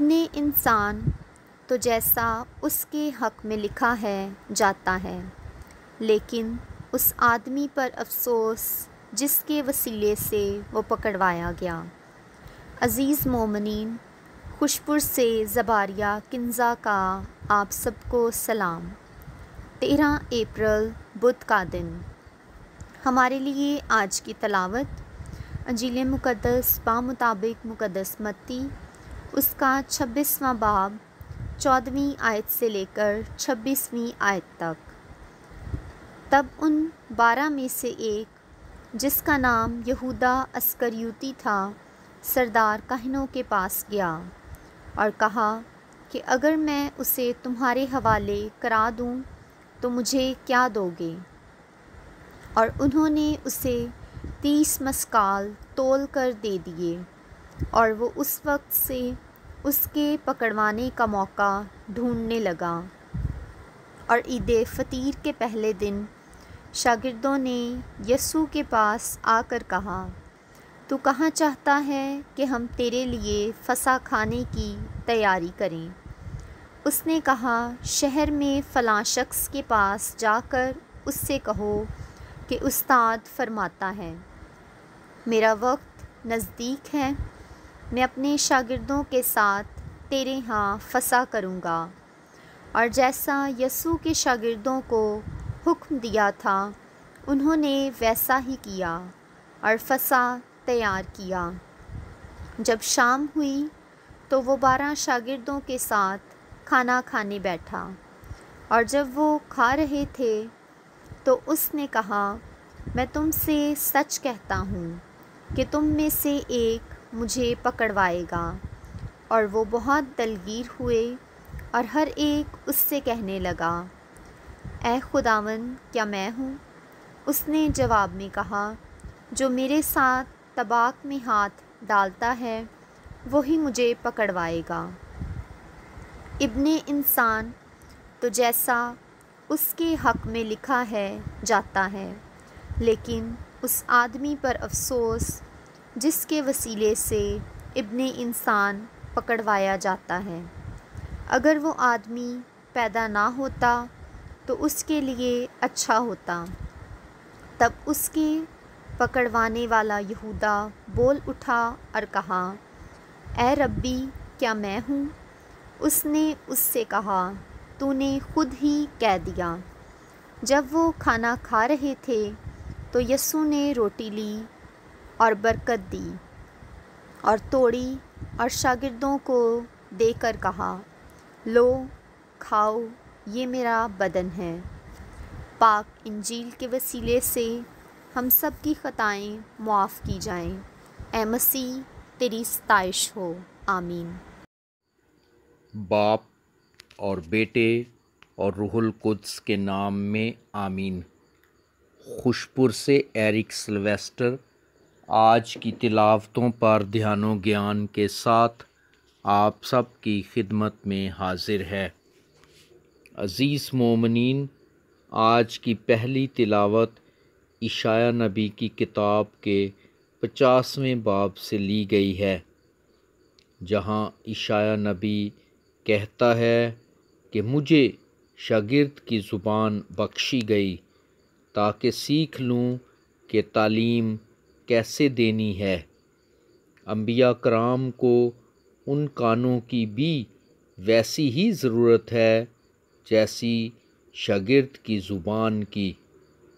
इब्ने इंसान तो जैसा उसके हक़ में लिखा है जाता है लेकिन उस आदमी पर अफसोस जिसके वसीले से वो पकड़वाया गया अज़ीज़ मोमिन खुशपुर से जबारिया किन्ज़ा का आप सबको सलाम तेरह अप्रैल बुध का दिन हमारे लिए आज की तलावत अंजील मुकदस मुताबिक मुकदस मत्ती उसका छब्बीसवा बाब चौदहवीं आयत से लेकर छब्बीसवीं आयत तक तब उन बारह में से एक जिसका नाम यहूदा अस्करयूती था सरदार कहनों के पास गया और कहा कि अगर मैं उसे तुम्हारे हवाले करा दूं तो मुझे क्या दोगे और उन्होंने उसे तीस मस्काल तोल कर दे दिए और वो उस वक्त से उसके पकड़वाने का मौका ढूंढने लगा और ईद फ़तीर के पहले दिन शागिर्दों ने यसू के पास आकर कहा तू कहाँ चाहता है कि हम तेरे लिए फंसा खाने की तैयारी करें उसने कहा शहर में फ़लाँ शख्स के पास जाकर उससे कहो कि उस्ताद फरमाता है मेरा वक्त नज़दीक है मैं अपने शागिर्दों के साथ तेरे यहाँ फंसा करूँगा और जैसा यसू के शागिर्दों को हुक्म दिया था उन्होंने वैसा ही किया और फंसा तैयार किया जब शाम हुई तो वो बारह शागिर्दों के साथ खाना खाने बैठा और जब वो खा रहे थे तो उसने कहा मैं तुमसे सच कहता हूँ कि तुम में से एक मुझे पकड़वाएगा और वो बहुत दलगीर हुए और हर एक उससे कहने लगा ए खुदावन क्या मैं हूँ उसने जवाब में कहा जो मेरे साथ तबाक में हाथ डालता है वही मुझे पकड़वाएगा इबन इंसान तो जैसा उसके हक़ में लिखा है जाता है लेकिन उस आदमी पर अफसोस जिसके वसीले से इब्ने इंसान पकड़वाया जाता है अगर वो आदमी पैदा ना होता तो उसके लिए अच्छा होता तब उसके पकड़वाने वाला यहूदा बोल उठा और कहा ए रब्बी क्या मैं हूँ उसने उससे कहा तूने खुद ही कह दिया जब वो खाना खा रहे थे तो यसु ने रोटी ली और बरकत दी और तोड़ी और शागिर्दों को देकर कहा लो खाओ ये मेरा बदन है पाक इंजील के वसीले से हम सब की ख़ताएँ मुआफ़ की जाएं ए मसीह तेरी सताइश हो आमीन बाप और बेटे और रुहुल कुद्स के नाम में आमीन खुशपुर से एरिक सिल्वेस्टर आज की तिलावतों पर ध्यानों ज्ञान के साथ आप सब की खिदमत में हाजिर है अज़ीज़ मोमिन आज की पहली तिलावत इशाया नबी की किताब के पचासवें बाब से ली गई है जहाँ इशाया नबी कहता है कि मुझे शागिर्द की ज़ुबान बख्शी गई ताकि सीख लूँ कि तालीम कैसे देनी है अम्बिया कराम को उन कानों की भी वैसी ही ज़रूरत है जैसी शागिर्द की ज़ुबान की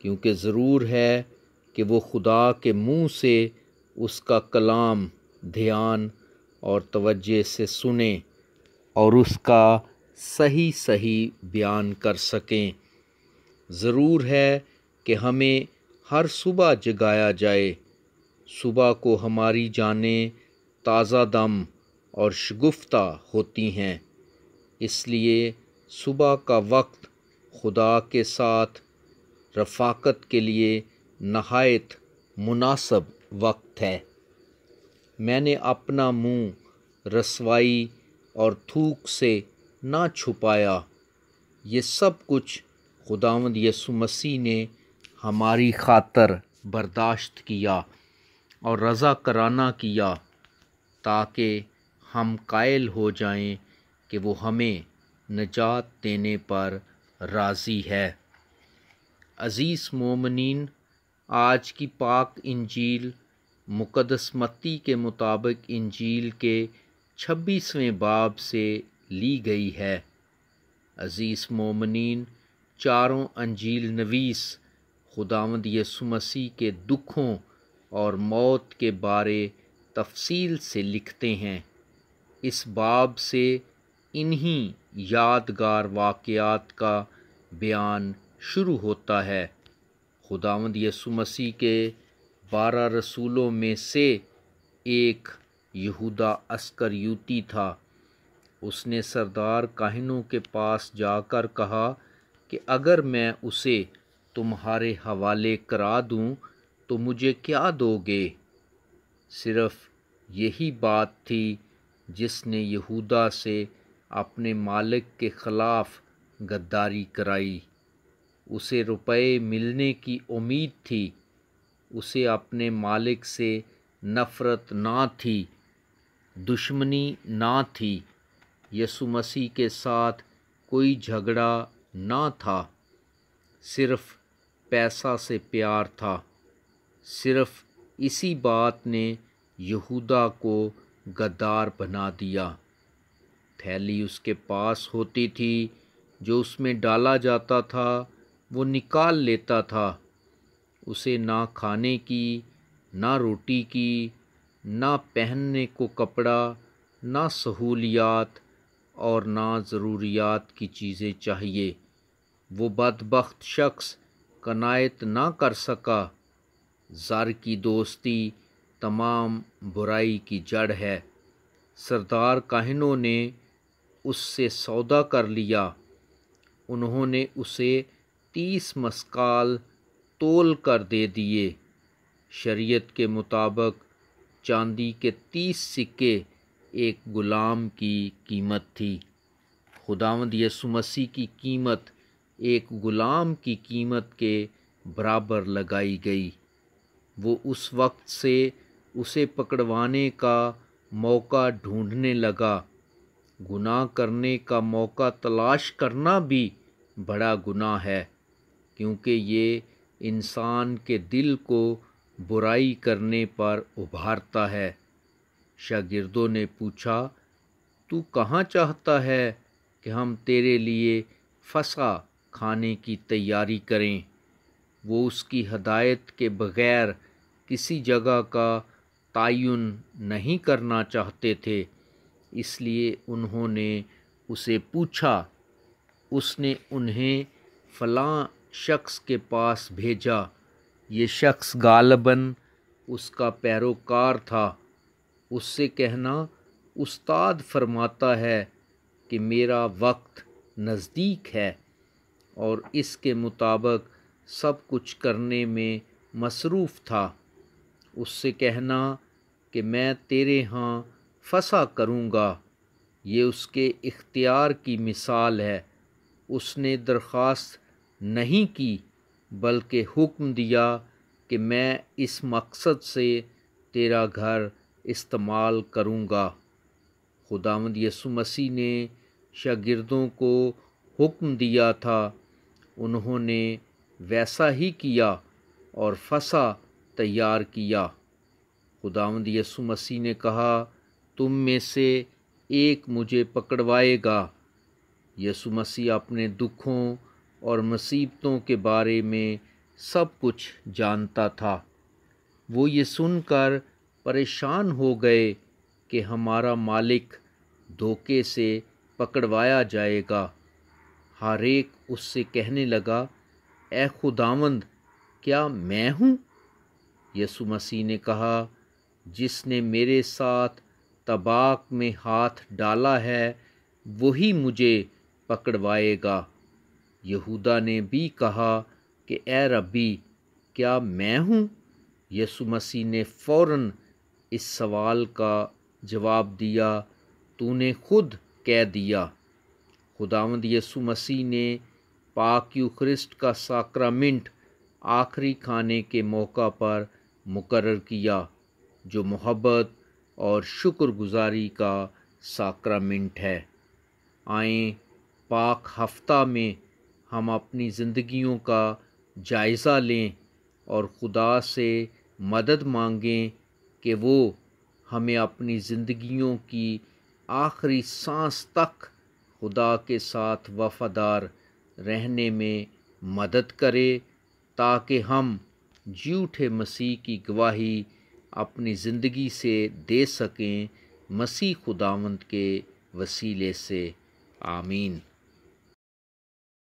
क्योंकि ज़रूर है कि वो खुदा के मुँह से उसका कलाम ध्यान और तवज्जे से सुने और उसका सही सही बयान कर सकें ज़रूर है कि हमें हर सुबह जगाया जाए सुबह को हमारी जाने ताज़ा दम और शगुफ्ता होती हैं इसलिए सुबह का वक्त खुदा के साथ रफाकत के लिए नहायत मुनासब वक्त है मैंने अपना मुंह रसवाई और थूक से ना छुपाया ये सब कुछ खुदावंद यसु मसीह ने हमारी खातर बर्दाश्त किया और रज़ा कराना किया ताकि हम कायल हो जाएं कि वो हमें नजात देने पर राज़ी है अज़ीज़ मोमिन आज की पाक इंजील मुकदसमती के मुताबिक इंजील के छब्बीसवें बाब से ली गई है अज़ीज़ मोमिन चारों अंजील नवीस खुदावंद यसु मसीह के दुखों और मौत के बारे तफसील से लिखते हैं इस बाब से इन्हीं यादगार वाकयात का बयान शुरू होता है खुदावंद यसु मसीह के बारह रसूलों में से एक यहूदा अस्कर युती था उसने सरदार काहिनों के पास जाकर कहा कि अगर मैं उसे तुम्हारे हवाले करा दूं तो मुझे क्या दोगे सिर्फ यही बात थी जिसने यहूदा से अपने मालिक के ख़िलाफ़ गद्दारी कराई उसे रुपए मिलने की उम्मीद थी उसे अपने मालिक से नफ़रत ना थी दुश्मनी ना थी यसु मसीह के साथ कोई झगड़ा ना था सिर्फ़ पैसा से प्यार था सिर्फ इसी बात ने यहूदा को गद्दार बना दिया थैली उसके पास होती थी जो उसमें डाला जाता था वो निकाल लेता था उसे ना खाने की ना रोटी की ना पहनने को कपड़ा ना सहूलियात और ना ज़रूरियात की चीज़ें चाहिए वो बदबख्त शख्स कनायत ना कर सका ज़र की दोस्ती तमाम बुराई की जड़ है सरदार कहनों ने उससे सौदा कर लिया उन्होंने उसे तीस मस्काल तोल कर दे दिए शरीयत के मुताबिक चांदी के तीस सिक्के एक ग़ुलाम की कीमत थी खुदावंद यसु मसीह की कीमत एक ग़ुलाम की कीमत के बराबर लगाई गई वो उस वक्त से उसे पकड़वाने का मौका ढूंढने लगा गुनाह करने का मौका तलाश करना भी बड़ा गुनाह है क्योंकि ये इंसान के दिल को बुराई करने पर उभारता है शागिर्दों ने पूछा तू कहाँ चाहता है कि हम तेरे लिए फसा खाने की तैयारी करें वो उसकी हदायत के बग़ैर किसी जगह का तयन नहीं करना चाहते थे इसलिए उन्होंने उसे पूछा उसने उन्हें फ़लाँ शख्स के पास भेजा ये शख्स गालबन उसका पैरोकार था उससे कहना उस्ताद फरमाता है कि मेरा वक्त नज़दीक है और इसके मुताबिक सब कुछ करने में मसरूफ़ था उससे कहना कि मैं तेरे यहाँ फंसा करूँगा ये उसके इख्तियार की मिसाल है उसने दरख्वास्त नहीं की बल्कि हुक्म दिया कि मैं इस मकसद से तेरा घर इस्तेमाल करूँगा खुदामद यसु मसीह ने शागिर्दों को हुक्म दिया था उन्होंने वैसा ही किया और फंसा तैयार किया खुदावंद यसु मसीह ने कहा तुम में से एक मुझे पकड़वाएगा यसु मसीह अपने दुखों और मुसीबतों के बारे में सब कुछ जानता था वो ये सुनकर परेशान हो गए कि हमारा मालिक धोखे से पकड़वाया जाएगा हर एक उससे कहने लगा ए खुदावंद क्या मैं हूँ यसु मसीह ने कहा जिसने मेरे साथ तबाक में हाथ डाला है वही मुझे पकड़वाएगा यहूदा ने भी कहा कि ए रबी क्या मैं हूँ यसु मसीह ने फौरन इस सवाल का जवाब दिया तूने खुद कह दिया खुदावंद यसु मसीह ने पाक ख्रिस्ट का साक्रामेंट आखिरी खाने के मौका पर मुकर किया जो मोहब्बत और शुक्रगुजारी का साक्रामेंट है आए पाक हफ्ता में हम अपनी ज़िंदगियों का जायज़ा लें और खुदा से मदद मांगें कि वो हमें अपनी ज़िंदगियों की आखिरी सांस तक खुदा के साथ वफादार रहने में मदद करे ताकि हम जी उठे मसीह की गवाही अपनी ज़िंदगी से दे सकें मसीह खुदावंत के वसीले से आमीन